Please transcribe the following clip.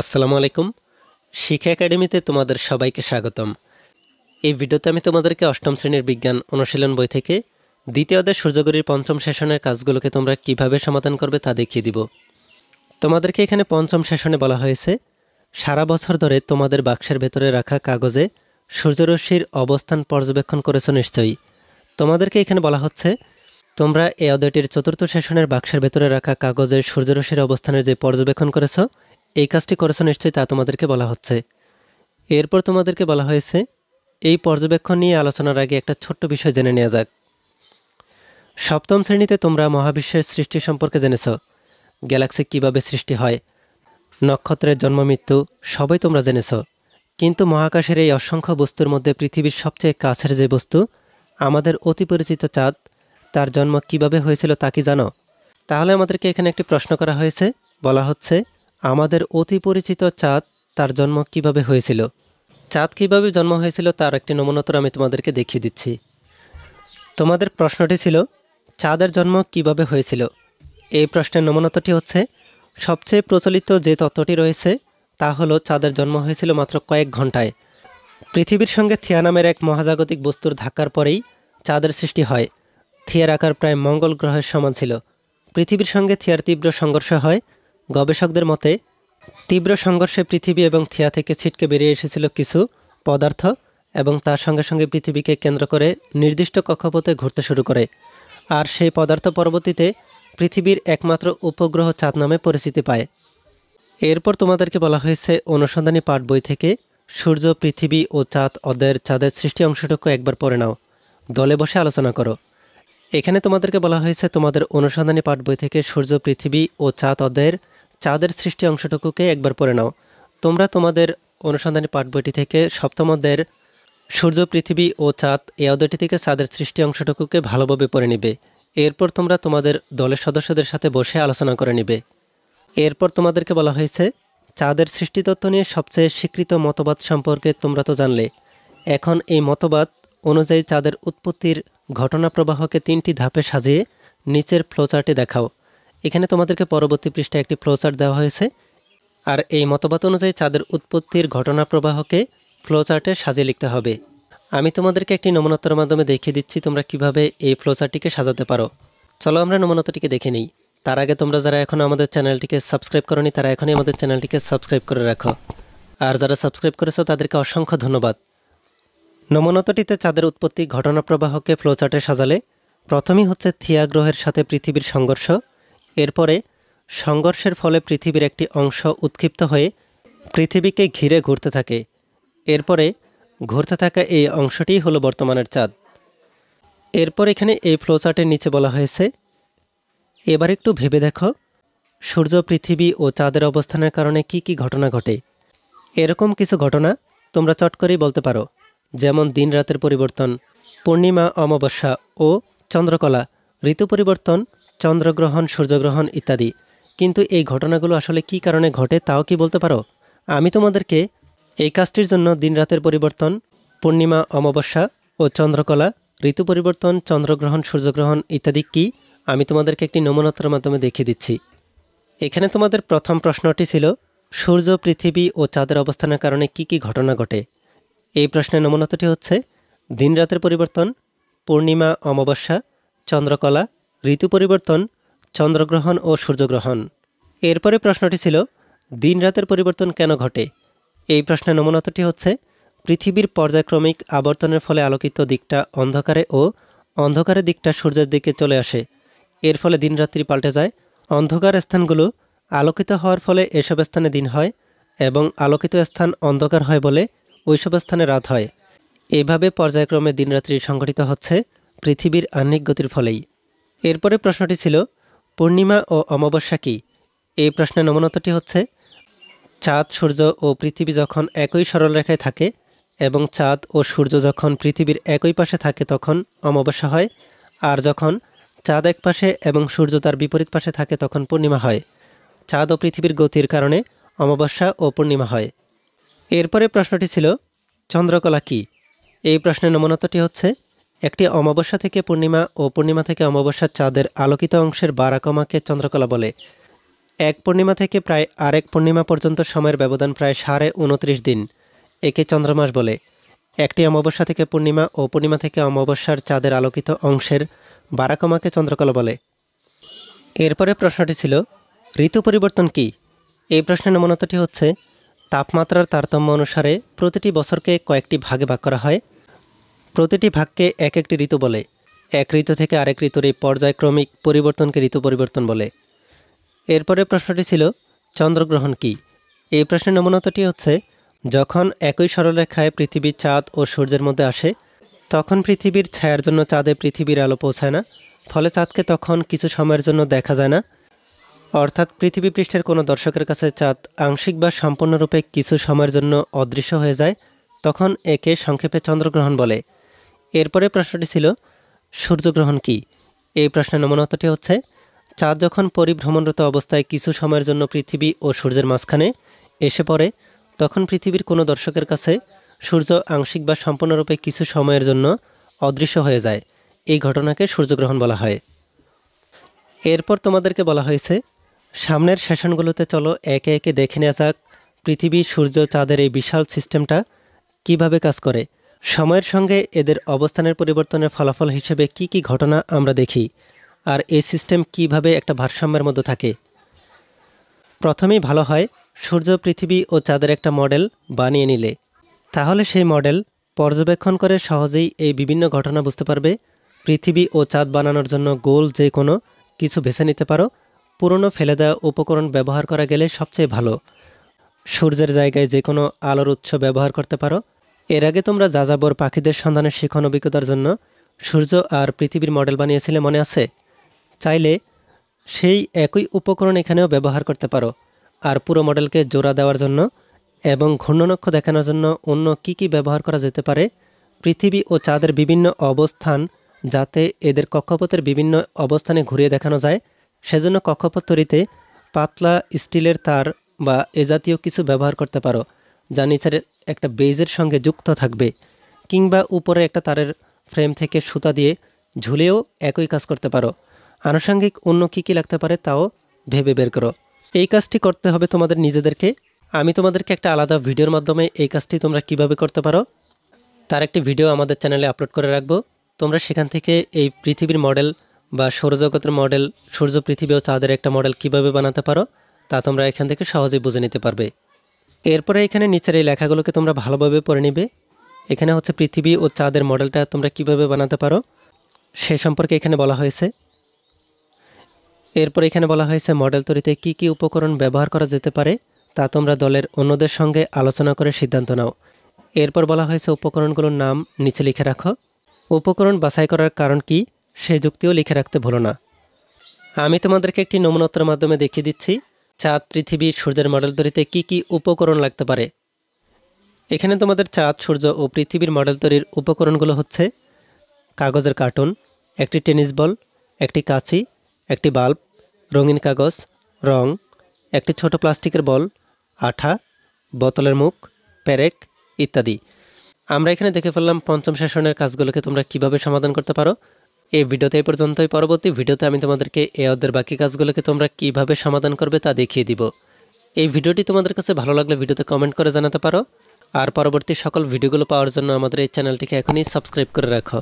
আসসালামু আলাইকুম শিক্ষা একাডেমিতে তোমাদের সবাইকে স্বাগতম এই ভিডিওতে আমি তোমাদেরকে অষ্টম শ্রেণীর বিজ্ঞান অনুশীলন বই থেকে দ্বিতীয় অধ্যায় সূর্যগরির পঞ্চম সেশনের কাজগুলোকে তোমরা কিভাবে সমাধান করবে তা দেখিয়ে দিব তোমাদেরকে এখানে পঞ্চম সেশনে বলা হয়েছে সারা বছর ধরে তোমাদের বাক্সের ভেতরে রাখা কাগজে সূর্যরশ্মির অবস্থান পর্যবেক্ষণ করেছ নিশ্চয়ই তোমাদেরকে এখানে বলা হচ্ছে তোমরা এই অধ্যায়টির চতুর্থ সেশনের বাক্সের ভেতরে রাখা কাগজের সূর্যরশ্মির অবস্থানের যে পর্যবেক্ষণ করেছ এই কাজটি করেছো নিশ্চয়ই তা তোমাদেরকে বলা হচ্ছে এরপর তোমাদেরকে বলা হয়েছে এই পর্যবেক্ষণ নিয়ে আলোচনার আগে একটা ছোট্ট বিষয় জেনে নেওয়া যাক সপ্তম শ্রেণীতে তোমরা মহাবিশ্বের সৃষ্টি সম্পর্কে জেনেছ গ্যালাক্সি কিভাবে সৃষ্টি হয় নক্ষত্রের জন্ম মৃত্যু সবই তোমরা জেনেছ কিন্তু মহাকাশের এই অসংখ্য বস্তুর মধ্যে পৃথিবীর সবচেয়ে কাছের যে বস্তু আমাদের অতি পরিচিত চাঁদ তার জন্ম কিভাবে হয়েছিল তা কি জানো তাহলে আমাদেরকে এখানে একটি প্রশ্ন করা হয়েছে বলা হচ্ছে আমাদের অতি পরিচিত চাঁদ তার জন্ম কিভাবে হয়েছিল চাঁদ কিভাবে জন্ম হয়েছিল তার একটি নমুনতর আমি তোমাদেরকে দেখিয়ে দিচ্ছি তোমাদের প্রশ্নটি ছিল চাঁদের জন্ম কিভাবে হয়েছিল এই প্রশ্নের নমুনতটি হচ্ছে সবচেয়ে প্রচলিত যে তত্ত্বটি রয়েছে তা হলো চাঁদের জন্ম হয়েছিল মাত্র কয়েক ঘন্টায় পৃথিবীর সঙ্গে থিয়া নামের এক মহাজাগতিক বস্তুর ধাক্কার পরেই চাঁদের সৃষ্টি হয় থিয়ার আকার প্রায় মঙ্গল গ্রহের সমান ছিল পৃথিবীর সঙ্গে থিয়ার তীব্র সংঘর্ষ হয় গবেষকদের মতে তীব্র সংঘর্ষে পৃথিবী এবং থিয়া থেকে ছিটকে বেরিয়ে এসেছিল কিছু পদার্থ এবং তার সঙ্গে সঙ্গে পৃথিবীকে কেন্দ্র করে নির্দিষ্ট কক্ষপথে ঘুরতে শুরু করে আর সেই পদার্থ পরবর্তীতে পৃথিবীর একমাত্র উপগ্রহ চাঁদ নামে পরিচিতি পায় এরপর তোমাদেরকে বলা হয়েছে অনুসন্ধানী পাঠ বই থেকে সূর্য পৃথিবী ও চাঁদ অদের চাঁদের সৃষ্টি অংশটুকু একবার পড়ে নাও দলে বসে আলোচনা করো এখানে তোমাদেরকে বলা হয়েছে তোমাদের অনুসন্ধানী পাঠ বই থেকে সূর্য পৃথিবী ও চাঁদ অদের চাঁদের সৃষ্টি অংশটুকুকে একবার পড়ে নাও তোমরা তোমাদের অনুসন্ধানী পাঠ বইটি থেকে সপ্তম অধ্যায়ের সূর্য পৃথিবী ও চাঁদ এই অধ্যায়টি থেকে চাঁদের সৃষ্টি অংশটুকুকে ভালোভাবে পড়ে নিবে এরপর তোমরা তোমাদের দলের সদস্যদের সাথে বসে আলোচনা করে নিবে এরপর তোমাদেরকে বলা হয়েছে চাঁদের সৃষ্টিতত্ত্ব নিয়ে সবচেয়ে স্বীকৃত মতবাদ সম্পর্কে তোমরা তো জানলে এখন এই মতবাদ অনুযায়ী চাঁদের উৎপত্তির ঘটনা প্রবাহকে তিনটি ধাপে সাজিয়ে নিচের ফ্লোচার্টে দেখাও এখানে তোমাদেরকে পরবর্তী পৃষ্ঠায় একটি ফ্লোচার্ট দেওয়া হয়েছে আর এই মতবাদ অনুযায়ী চাঁদের উৎপত্তির ঘটনা প্রবাহকে ফ্লোচার্টে সাজিয়ে লিখতে হবে আমি তোমাদেরকে একটি নমুনতার মাধ্যমে দেখিয়ে দিচ্ছি তোমরা কিভাবে এই ফ্লোচার্টটিকে সাজাতে পারো চলো আমরা নমুনতাটিকে দেখে নিই তার আগে তোমরা যারা এখন আমাদের চ্যানেলটিকে সাবস্ক্রাইব করনি তারা এখনই আমাদের চ্যানেলটিকে সাবস্ক্রাইব করে রাখো আর যারা সাবস্ক্রাইব করেছো তাদেরকে অসংখ্য ধন্যবাদ নমুনতাটিতে চাঁদের উৎপত্তি ঘটনা প্রবাহকে ফ্লোচার্টে সাজালে প্রথমেই হচ্ছে থিয়া গ্রহের সাথে পৃথিবীর সংঘর্ষ এরপরে সংঘর্ষের ফলে পৃথিবীর একটি অংশ উৎক্ষিপ্ত হয়ে পৃথিবীকে ঘিরে ঘুরতে থাকে এরপরে ঘুরতে থাকা এই অংশটিই হলো বর্তমানের চাঁদ এরপর এখানে এই ফ্লোচার্টের নিচে বলা হয়েছে এবার একটু ভেবে দেখো সূর্য পৃথিবী ও চাঁদের অবস্থানের কারণে কি কি ঘটনা ঘটে এরকম কিছু ঘটনা তোমরা চট করেই বলতে পারো যেমন দিন রাতের পরিবর্তন পূর্ণিমা অমাবস্যা ও চন্দ্রকলা ঋতু পরিবর্তন চন্দ্রগ্রহণ সূর্যগ্রহণ ইত্যাদি কিন্তু এই ঘটনাগুলো আসলে কি কারণে ঘটে তাও কি বলতে পারো আমি তোমাদেরকে এই কাজটির জন্য দিনরাতের পরিবর্তন পূর্ণিমা অমাবস্যা ও চন্দ্রকলা ঋতু পরিবর্তন চন্দ্রগ্রহণ সূর্যগ্রহণ ইত্যাদি কি আমি তোমাদেরকে একটি নমুনাত্রার মাধ্যমে দেখিয়ে দিচ্ছি এখানে তোমাদের প্রথম প্রশ্নটি ছিল সূর্য পৃথিবী ও চাঁদের অবস্থানের কারণে কি কি ঘটনা ঘটে এই প্রশ্নের নমুনাতটি হচ্ছে দিনরাতের পরিবর্তন পূর্ণিমা অমাবস্যা চন্দ্রকলা ঋতু পরিবর্তন চন্দ্রগ্রহণ ও সূর্যগ্রহণ এরপরে প্রশ্নটি ছিল দিন রাতের পরিবর্তন কেন ঘটে এই প্রশ্নের নমুনাতটি হচ্ছে পৃথিবীর পর্যায়ক্রমিক আবর্তনের ফলে আলোকিত দিকটা অন্ধকারে ও অন্ধকারের দিকটা সূর্যের দিকে চলে আসে এর ফলে দিনরাত্রি পাল্টে যায় অন্ধকার স্থানগুলো আলোকিত হওয়ার ফলে এসব স্থানে দিন হয় এবং আলোকিত স্থান অন্ধকার হয় বলে ওইসব স্থানে রাত হয় এভাবে পর্যায়ক্রমে দিনরাত্রি সংঘটিত হচ্ছে পৃথিবীর আহ্নিক গতির ফলেই এরপরে প্রশ্নটি ছিল পূর্ণিমা ও অমাবস্যা কী এই প্রশ্নের নমনতটি হচ্ছে চাঁদ সূর্য ও পৃথিবী যখন একই সরল রেখায় থাকে এবং চাঁদ ও সূর্য যখন পৃথিবীর একই পাশে থাকে তখন অমাবস্যা হয় আর যখন চাঁদ এক পাশে এবং সূর্য তার বিপরীত পাশে থাকে তখন পূর্ণিমা হয় চাঁদ ও পৃথিবীর গতির কারণে অমাবস্যা ও পূর্ণিমা হয় এরপরে প্রশ্নটি ছিল চন্দ্রকলা কী এই প্রশ্নের নমনতটি হচ্ছে একটি অমাবস্যা থেকে পূর্ণিমা ও পূর্ণিমা থেকে অমাবস্যার চাঁদের আলোকিত অংশের বারাকমাকে চন্দ্রকলা বলে এক পূর্ণিমা থেকে প্রায় আরেক পূর্ণিমা পর্যন্ত সময়ের ব্যবধান প্রায় সাড়ে উনত্রিশ দিন একে চন্দ্রমাস বলে একটি অমাবস্যা থেকে পূর্ণিমা ও পূর্ণিমা থেকে অমাবস্যার চাঁদের আলোকিত অংশের বারাকমাকে চন্দ্রকলা বলে এরপরে প্রশ্নটি ছিল ঋতু পরিবর্তন কি এই প্রশ্নের নমুনাতটি হচ্ছে তাপমাত্রার তারতম্য অনুসারে প্রতিটি বছরকে কয়েকটি ভাগে ভাগ করা হয় প্রতিটি ভাগকে এক একটি ঋতু বলে এক ঋতু থেকে আরেক ঋতুর এই পর্যায়ক্রমিক পরিবর্তনকে ঋতু পরিবর্তন বলে এরপরে প্রশ্নটি ছিল চন্দ্রগ্রহণ কি এই প্রশ্নের নমুনতটি হচ্ছে যখন একই সরলরেখায় পৃথিবীর চাঁদ ও সূর্যের মধ্যে আসে তখন পৃথিবীর ছায়ার জন্য চাঁদে পৃথিবীর আলো পৌঁছায় না ফলে চাঁদকে তখন কিছু সময়ের জন্য দেখা যায় না অর্থাৎ পৃথিবী পৃষ্ঠের কোনো দর্শকের কাছে চাঁদ আংশিক বা সম্পূর্ণরূপে কিছু সময়ের জন্য অদৃশ্য হয়ে যায় তখন একে সংক্ষেপে চন্দ্রগ্রহণ বলে এরপরে প্রশ্নটি ছিল সূর্যগ্রহণ কি এই প্রশ্নের নমনতটি হচ্ছে চাঁদ যখন পরিভ্রমণরত অবস্থায় কিছু সময়ের জন্য পৃথিবী ও সূর্যের মাঝখানে এসে পড়ে তখন পৃথিবীর কোনো দর্শকের কাছে সূর্য আংশিক বা সম্পূর্ণরূপে কিছু সময়ের জন্য অদৃশ্য হয়ে যায় এই ঘটনাকে সূর্যগ্রহণ বলা হয় এরপর তোমাদেরকে বলা হয়েছে সামনের সেশনগুলোতে চলো একে একে দেখে নেওয়া যাক পৃথিবী সূর্য চাঁদের এই বিশাল সিস্টেমটা কিভাবে কাজ করে সময়ের সঙ্গে এদের অবস্থানের পরিবর্তনের ফলাফল হিসেবে কি কি ঘটনা আমরা দেখি আর এই সিস্টেম কিভাবে একটা ভারসাম্যের মধ্যে থাকে প্রথমেই ভালো হয় সূর্য পৃথিবী ও চাঁদের একটা মডেল বানিয়ে নিলে তাহলে সেই মডেল পর্যবেক্ষণ করে সহজেই এই বিভিন্ন ঘটনা বুঝতে পারবে পৃথিবী ও চাঁদ বানানোর জন্য গোল যে কোনো কিছু বেছে নিতে পারো পুরনো ফেলে দেওয়া উপকরণ ব্যবহার করা গেলে সবচেয়ে ভালো সূর্যের জায়গায় যে কোনো আলোর উৎস ব্যবহার করতে পারো এর আগে তোমরা যাযাবর পাখিদের সন্ধানের শিখন অভিজ্ঞতার জন্য সূর্য আর পৃথিবীর মডেল বানিয়েছিলে মনে আছে চাইলে সেই একই উপকরণ এখানেও ব্যবহার করতে পারো আর পুরো মডেলকে জোড়া দেওয়ার জন্য এবং ঘূর্ণনক্ষ দেখানোর জন্য অন্য কি কি ব্যবহার করা যেতে পারে পৃথিবী ও চাঁদের বিভিন্ন অবস্থান যাতে এদের কক্ষপথের বিভিন্ন অবস্থানে ঘুরিয়ে দেখানো যায় সেজন্য কক্ষপথ তৈরিতে পাতলা স্টিলের তার বা এ জাতীয় কিছু ব্যবহার করতে পারো যা নিচের একটা বেজের সঙ্গে যুক্ত থাকবে কিংবা উপরে একটা তারের ফ্রেম থেকে সুতা দিয়ে ঝুলেও একই কাজ করতে পারো আনুষঙ্গিক অন্য কী কী লাগতে পারে তাও ভেবে বের করো এই কাজটি করতে হবে তোমাদের নিজেদেরকে আমি তোমাদেরকে একটা আলাদা ভিডিওর মাধ্যমে এই কাজটি তোমরা কিভাবে করতে পারো তার একটি ভিডিও আমাদের চ্যানেলে আপলোড করে রাখবো তোমরা সেখান থেকে এই পৃথিবীর মডেল বা সৌরজগতের মডেল সূর্য পৃথিবী ও চাঁদের একটা মডেল কিভাবে বানাতে পারো তা তোমরা এখান থেকে সহজেই বুঝে নিতে পারবে এরপরে এখানে নিচের এই লেখাগুলোকে তোমরা ভালোভাবে পড়ে নিবে এখানে হচ্ছে পৃথিবী ও চাঁদের মডেলটা তোমরা কিভাবে বানাতে পারো সে সম্পর্কে এখানে বলা হয়েছে এরপর এখানে বলা হয়েছে মডেল তৈরিতে কি কি উপকরণ ব্যবহার করা যেতে পারে তা তোমরা দলের অন্যদের সঙ্গে আলোচনা করে সিদ্ধান্ত নাও এরপর বলা হয়েছে উপকরণগুলোর নাম নিচে লিখে রাখো উপকরণ বাছাই করার কারণ কি সে যুক্তিও লিখে রাখতে ভুলো না আমি তোমাদেরকে একটি নমুনোত্তর মাধ্যমে দেখিয়ে দিচ্ছি চাঁদ পৃথিবী সূর্যের মডেল তৈরিতে কি কি উপকরণ লাগতে পারে এখানে তোমাদের চাঁদ সূর্য ও পৃথিবীর মডেল তৈরির উপকরণগুলো হচ্ছে কাগজের কার্টুন একটি টেনিস বল একটি কাঁচি একটি বাল্ব রঙিন কাগজ রং একটি ছোট প্লাস্টিকের বল আঠা বোতলের মুখ প্যারেক ইত্যাদি আমরা এখানে দেখে ফেললাম পঞ্চম শাসনের কাজগুলোকে তোমরা কিভাবে সমাধান করতে পারো এই ভিডিওতে এই পর্যন্তই পরবর্তী ভিডিওতে আমি তোমাদেরকে এ অদের বাকি কাজগুলোকে তোমরা কিভাবে সমাধান করবে তা দেখিয়ে দিব এই ভিডিওটি তোমাদের কাছে ভালো লাগলে ভিডিওতে কমেন্ট করে জানাতে পারো আর পরবর্তী সকল ভিডিওগুলো পাওয়ার জন্য আমাদের এই চ্যানেলটিকে এখনই সাবস্ক্রাইব করে রাখো